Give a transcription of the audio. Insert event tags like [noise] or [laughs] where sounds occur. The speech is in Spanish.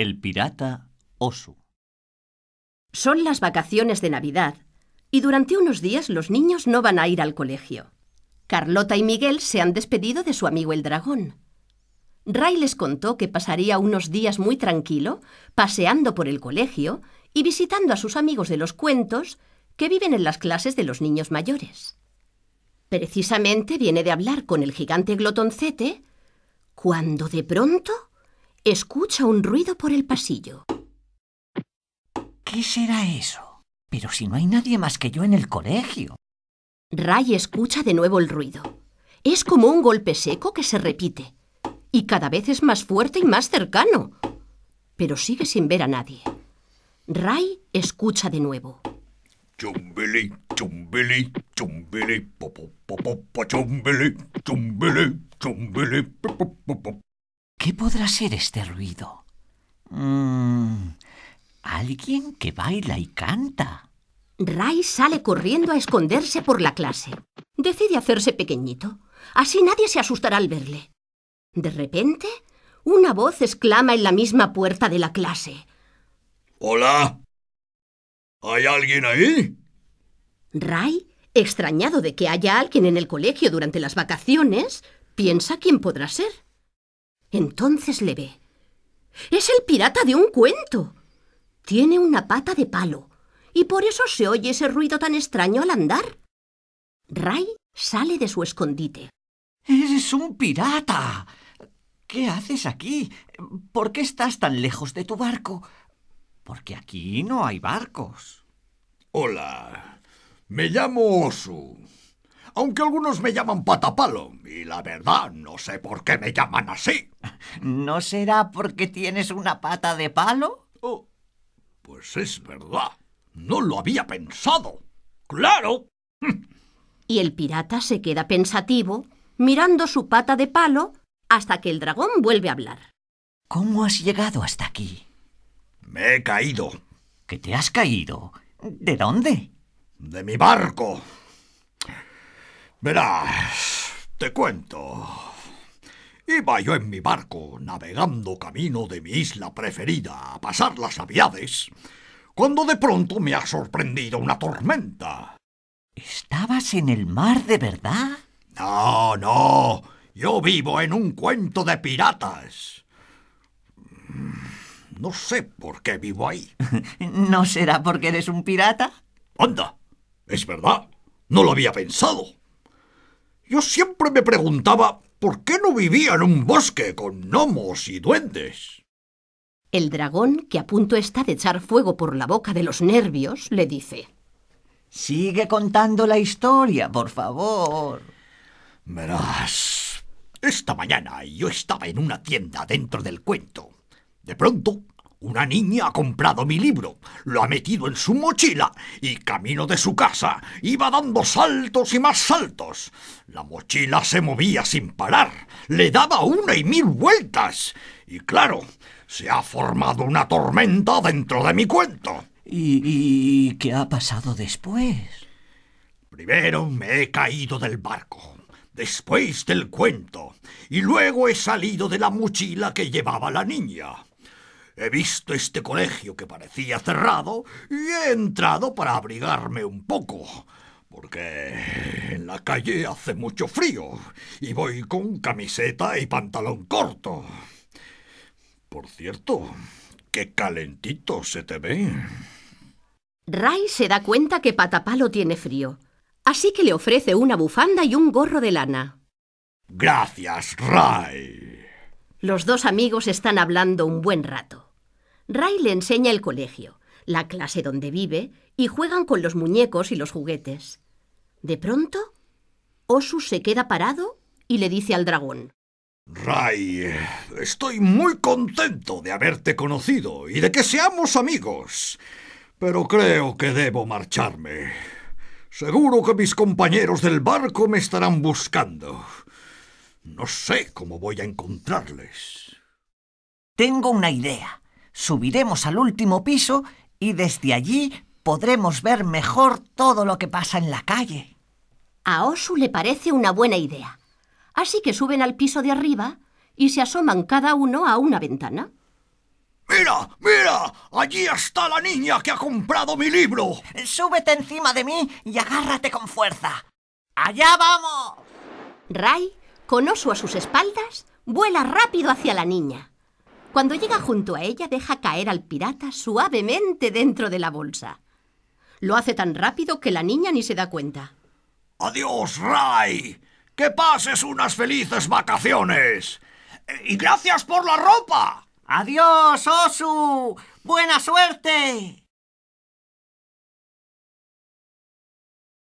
El pirata Osu. Son las vacaciones de Navidad y durante unos días los niños no van a ir al colegio. Carlota y Miguel se han despedido de su amigo el dragón. Ray les contó que pasaría unos días muy tranquilo paseando por el colegio y visitando a sus amigos de los cuentos que viven en las clases de los niños mayores. Precisamente viene de hablar con el gigante glotoncete cuando de pronto Escucha un ruido por el pasillo. ¿Qué será eso? Pero si no hay nadie más que yo en el colegio. Ray escucha de nuevo el ruido. Es como un golpe seco que se repite. Y cada vez es más fuerte y más cercano. Pero sigue sin ver a nadie. Ray escucha de nuevo. po, po, ¿Qué podrá ser este ruido? Mm, alguien que baila y canta. Ray sale corriendo a esconderse por la clase. Decide hacerse pequeñito. Así nadie se asustará al verle. De repente, una voz exclama en la misma puerta de la clase. Hola. ¿Hay alguien ahí? Ray, extrañado de que haya alguien en el colegio durante las vacaciones, piensa quién podrá ser. Entonces le ve. Es el pirata de un cuento. Tiene una pata de palo, y por eso se oye ese ruido tan extraño al andar. Ray sale de su escondite. ¡Eres un pirata! ¿Qué haces aquí? ¿Por qué estás tan lejos de tu barco? Porque aquí no hay barcos. Hola, me llamo Osu. Aunque algunos me llaman patapalo, y la verdad no sé por qué me llaman así. ¿No será porque tienes una pata de palo? Oh, pues es verdad. No lo había pensado. ¡Claro! Y el pirata se queda pensativo, mirando su pata de palo, hasta que el dragón vuelve a hablar. ¿Cómo has llegado hasta aquí? Me he caído. ¿Que te has caído? ¿De dónde? De mi barco. Verás, te cuento. Iba yo en mi barco, navegando camino de mi isla preferida, a pasar las aviades, cuando de pronto me ha sorprendido una tormenta. ¿Estabas en el mar de verdad? No, no. Yo vivo en un cuento de piratas. Mm, no sé por qué vivo ahí. [laughs] ¿No será porque eres un pirata? Anda, es verdad. No lo había pensado. Yo siempre me preguntaba ¿Por qué no vivía en un bosque con gnomos y duendes? El dragón, que a punto está de echar fuego por la boca de los nervios, le dice Sigue contando la historia, por favor. Verás. Esta mañana yo estaba en una tienda dentro del cuento. De pronto una niña ha comprado mi libro, lo ha metido en su mochila y camino de su casa iba dando saltos y más saltos. La mochila se movía sin parar, le daba una y mil vueltas. Y claro, se ha formado una tormenta dentro de mi cuento. ¿Y, qué ha pasado después? Primero me he caído del barco, después del cuento, y luego he salido de la mochila que llevaba la niña. He visto este colegio que parecía cerrado y he entrado para abrigarme un poco, porque en la calle hace mucho frío y voy con camiseta y pantalón corto. Por cierto, qué calentito se te ve. Ray se da cuenta que Patapalo tiene frío, así que le ofrece una bufanda y un gorro de lana. Gracias, Ray. Los dos amigos están hablando un buen rato. Ray le enseña el colegio, la clase donde vive y juegan con los muñecos y los juguetes. De pronto, Osu se queda parado y le dice al dragón. Ray, estoy muy contento de haberte conocido y de que seamos amigos, pero creo que debo marcharme. Seguro que mis compañeros del barco me estarán buscando. No sé cómo voy a encontrarles. Tengo una idea subiremos al último piso y desde allí podremos ver mejor todo lo que pasa en la calle. A Osu le parece una buena idea. Así que suben al piso de arriba y se asoman cada uno a una ventana. ¡Mira! ¡Mira! ¡Allí está la niña que ha comprado mi libro! Súbete encima de mí y agárrate con fuerza. ¡Allá vamos! Ray, con Osu a sus espaldas, vuela rápido hacia la niña. Cuando llega junto a ella, deja caer al pirata suavemente dentro de la bolsa. Lo hace tan rápido que la niña ni se da cuenta. ¡Adiós, Ray! ¡Que pases unas felices vacaciones! ¡Y gracias por la ropa! ¡Adiós, Osu! ¡Buena suerte!